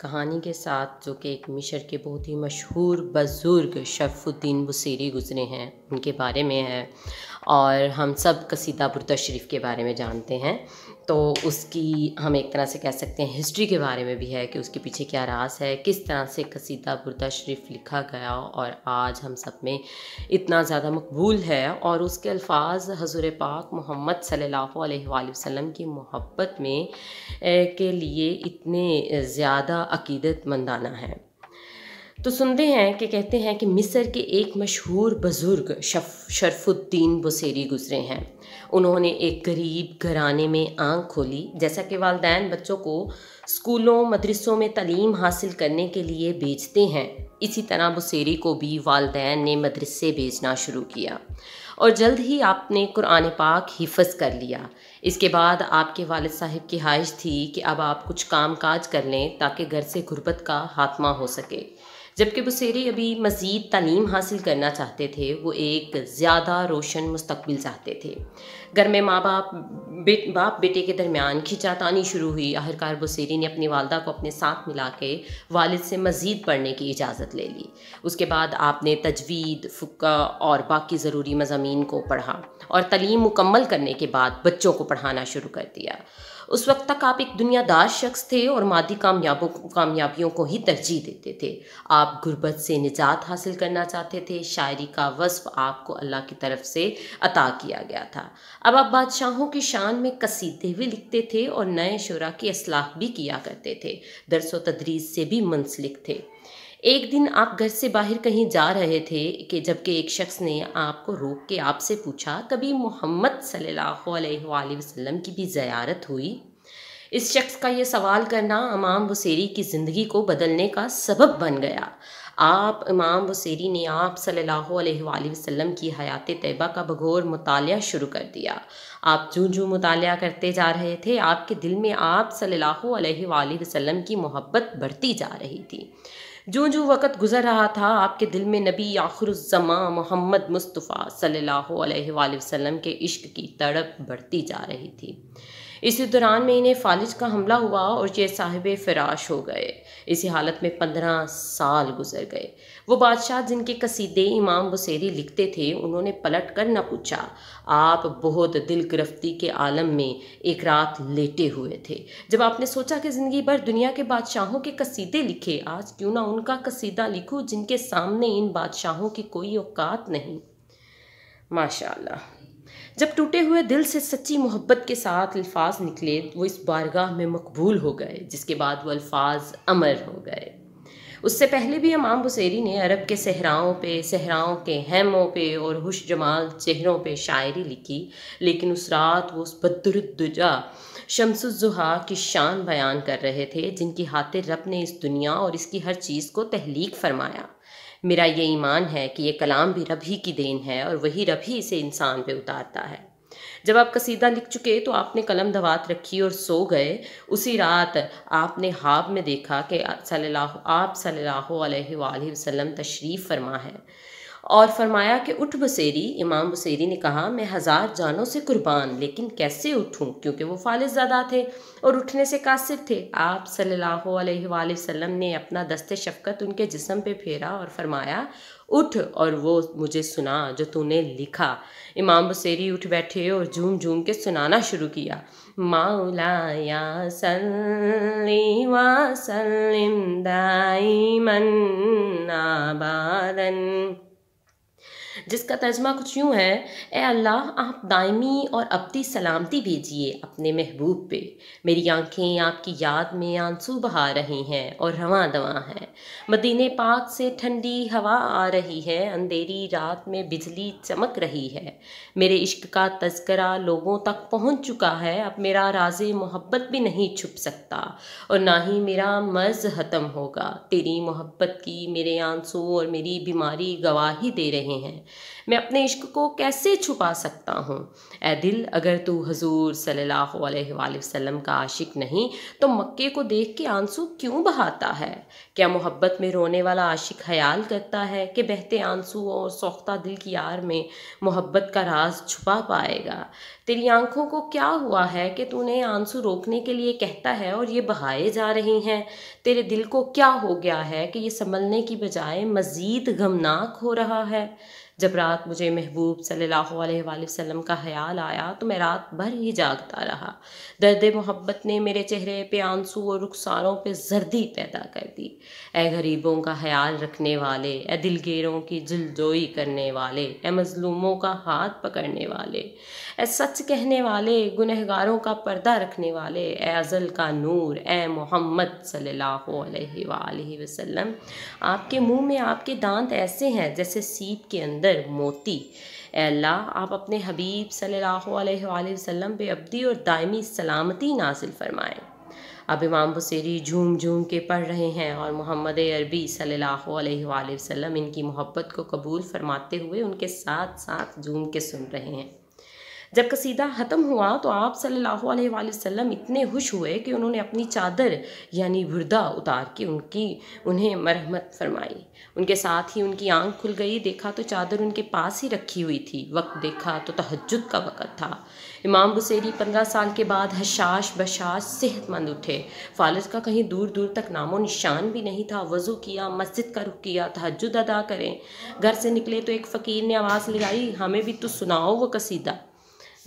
कहानी के साथ जो कि एक मिशर के बहुत ही मशहूर बुज़ुर्ग शरफुद्दीन बसेरी गुज़रे हैं उनके बारे में है और हम सब कसीदा बुरदा शरीफ के बारे में जानते हैं तो उसकी हम एक तरह से कह सकते हैं हिस्ट्री के बारे में भी है कि उसके पीछे क्या राज है किस तरह से कसीदा बुरदा शरीफ लिखा गया और आज हम सब में इतना ज़्यादा मकबूल है और उसके अल्फाज हजूर पाक मोहम्मद सल्ला वसम की मोहब्बत में के लिए इतने ज़्यादा अकीदतमंदाना है तो सुनते हैं कि कहते हैं कि मिस्र के एक मशहूर बुज़ुर्ग शरफुद्दीन बसेरी गुजरे हैं उन्होंने एक गरीब घराने में आंख खोली जैसा कि वालदेन बच्चों को स्कूलों मदरसों में तलीम हासिल करने के लिए भेजते हैं इसी तरह बसेरी को भी वालदेन ने मदरसे भेजना शुरू किया और जल्द ही आपने कुरान पाक हिफज कर लिया इसके बाद आपके वालद साहब की ख्वाहिश थी कि अब आप कुछ काम काज कर लें ताकि घर से गुर्बत का खात्मा हो सके जबकि बसेरे अभी मज़ीद तलीम हासिल करना चाहते थे वो एक ज़्यादा रोशन मुस्तबिल चाहते थे घर में माँ बाप बेट बाप बेटे के दरमियान खिंचातानी शुरू हुई आखिरकार बसेरी ने अपनी वालदा को अपने साथ मिला के वालद से मज़ीद पढ़ने की इजाज़त ले ली उसके बाद आपने तजवीद फ़ुक्का और बाकी ज़रूरी मजामी को पढ़ा और तलीम मुकम्मल करने के बाद बच्चों को पढ़ाना शुरू कर दिया उस वक्त तक आप एक दुनियादार शख्स थे और मादी कामयाबों कामयाबियों को ही तरजीह देते थे आप गुर्बत से निजात हासिल करना चाहते थे शायरी का वस्फ आपको अल्लाह की तरफ से अता किया गया था अब आप बादशाहों की शान में कसीदे भी लिखते थे और नए शुरा की असलाह भी किया करते थे दरस व तदरीस से भी मुंसलिक थे एक दिन आप घर से बाहर कहीं जा रहे थे कि जबकि एक शख्स ने आपको रोक के आपसे पूछा कभी मोहम्मद सल्लल्लाहु अलैहि वसल्लम की भी ज़्यारत हुई इस शख्स का ये सवाल करना इमाम वसेरी की ज़िंदगी को बदलने का सबब बन गया आप इमाम वसेरी ने आप सल्लल्लाहु अलैहि वसल्लम की हयात तयबा का बगौर मताल शुरू कर दिया आप जूँ जू मताल करते जा रहे थे आपके दिल में आप सल्लल्लाहु अलैहि वसल्लम की मोहब्बत बढ़ती जा रही थी जो जो वक़्त गुज़र रहा था आपके दिल में नबी आखरुज़मा मोहम्मद मुस्तफ़ा सल्लल्लाहु अलैहि वसल्लम के इश्क की तड़प बढ़ती जा रही थी इसी दौरान में इन्हें फालिज का हमला हुआ और ये साहिब फराश हो गए इसी हालत में पंद्रह साल गुजर गए वो बादशाह जिनके कसीदे इमाम बसेरी लिखते थे उन्होंने पलट कर न पूछा आप बहुत दिल गिरफ्ती के आलम में एक रात लेटे हुए थे जब आपने सोचा कि ज़िंदगी भर दुनिया के बादशाहों के कसीदे लिखे आज क्यों ना उनका कसीदा लिखूँ जिनके सामने इन बादशाहों की कोई औकात नहीं माशाल्लाह जब टूटे हुए दिल से सच्ची मोहब्बत के साथ अल्फाज निकले वो इस बारगाह में मकबूल हो गए जिसके बाद वो अल्फाज अमर हो गए उससे पहले भी इमाम बसेरी ने अरब के सहराओं पे सहराओं के हेमों पे और हुश जमाल चेहरों पे शायरी लिखी लेकिन उस रात वो उस बदरुद्दुजा शमसुजुहा की शान बयान कर रहे थे जिनकी हाथे रब ने इस दुनिया और इसकी हर चीज़ को तहलीक फरमाया मेरा ये ईमान है कि ये कलाम भी रब ही की देन है और वही रब ही इसे इंसान पे उतारता है जब आप कसीदा लिख चुके तो आपने कलम दवात रखी और सो गए उसी रात आपने हाब में देखा कि सल्लल्लाहु आप सल्लल्लाहु अलैहि वसल्लम तशरीफ़ फरमा है और फरमाया कि उठ बसेरी इमाम बसेरी ने कहा मैं हज़ार जानों से कुर्बान लेकिन कैसे उठूं क्योंकि वो फालिज ज़्यादा थे और उठने से कासिर थे आप सल्लल्लाहु अलैहि वसल्लम ने अपना दस्ते शफकत उनके जिसम पे फेरा और फरमाया उठ और वो मुझे सुना जो तूने लिखा इमाम बसेरी उठ बैठे और झूम झूम के सुनाना शुरू किया मौलाया सल्ली व सल्लिम जिसका तर्जमा कुछ यूँ है ए अल्लाह आप दायमी और अपनी सलामती भेजिए अपने महबूब पे मेरी आंखें आपकी याद में आंसू बहा रही हैं और रवा दवा हैं मदीने पाक से ठंडी हवा आ रही है अंधेरी रात में बिजली चमक रही है मेरे इश्क का तस्करा लोगों तक पहुंच चुका है अब मेरा राज मोहब्बत भी नहीं छुप सकता और ना ही मेरा मर्ज ख़त्म होगा तेरी मोहब्बत की मेरे आंसू और मेरी बीमारी गवाही दे रहे हैं मैं अपने इश्क को कैसे छुपा सकता हूँ ए दिल अगर तू हजूर सल्लल्लाहु वसल्लम का आशिक नहीं तो मक्के को देख के आंसू क्यों बहाता है क्या मोहब्बत में रोने वाला आशिक ख्याल करता है कि बहते आंसू और सौख्ता दिल की आर में मोहब्बत का राज छुपा पाएगा तेरी आंखों को क्या हुआ है कि तूने आंसू रोकने के लिए कहता है और ये बहाए जा रही हैं तेरे दिल को क्या हो गया है कि ये संभलने की बजाय मज़ीद गमनाक हो रहा है जब रात मुझे महबूब सल्लल्लाहु अलैहि वसल्लम का ख्याल आया तो मैं रात भर ही जागता रहा दर्द मोहब्बत ने मेरे चेहरे पे आंसू और रुखसारों पे जर्दी पैदा कर दी ए गरीबों का ख्याल रखने वाले ए दिलगेरों की जलजोई करने वाले ए मज़लूमों का हाथ पकड़ने वाले ए सच कहने वाले गुनहगारों का पर्दा रखने वाले ए अज़ल का नूर ए मोहम्मद सल्लल्लाहु वसल्लम आपके मुंह में आपके दांत ऐसे हैं जैसे सीप के अंदर मोती अल्लाह आप अपने हबीब सल्लल्लाहु अलैहि वसल्लम पे अबदी और दायमी सलामती नासिल फरमाएं अब इमाम बसेरी झूम झूम के पढ़ रहे हैं और मोहम्मद अरबी सल्लल्लाहु अलैहि वसल्लम इनकी मोहब्बत को कबूल फरमाते हुए उनके साथ साथ झूम के सुन रहे हैं जब कसीदा ख़त्म हुआ तो आप सल्लल्लाहु अलैहि वसल्लम इतने खुश हुए कि उन्होंने अपनी चादर यानी बुरदा उतार के उनकी उन्हें मरहमत फरमाई उनके साथ ही उनकी आंख खुल गई देखा तो चादर उनके पास ही रखी हुई थी वक्त देखा तो तहजद का वक़्त था इमाम बुसेरी पंद्रह साल के बाद हशाश बशाश सेहतमंद उठे फालज का कहीं दूर दूर तक नामो निशान भी नहीं था वज़ू किया मस्जिद का रुख किया तहजद अदा करें घर से निकले तो एक फ़कीर ने आवाज़ लगाई हमें भी तो सुनाओ वो कसीदा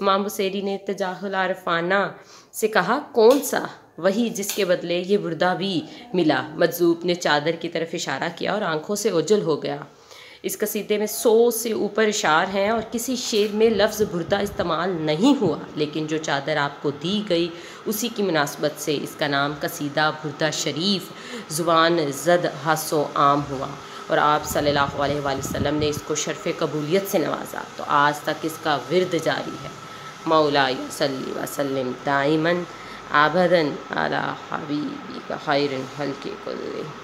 इमाम हुसैरी ने तजाहुल आरफाना से कहा कौन सा वही जिसके बदले ये बुरदा भी मिला मजलूब ने चादर की तरफ इशारा किया और आंखों से उजल हो गया इस कसीदे में सौ से ऊपर इशार हैं और किसी शेर में लफ्ज़ बुरदा इस्तेमाल नहीं हुआ लेकिन जो चादर आपको दी गई उसी की मुनासबत से इसका नाम कसीदा बुरदा शरीफ ज़ुबान जद हसो आम हुआ और आप सल्लल्लाहु अलैहि वसल्लम ने इसको शरफ़ कबूलियत से नवाजा तो आज तक इसका विरद जारी है मौला वसली वसलम दाइमन आबदन अला हबीबी का खैर हल्के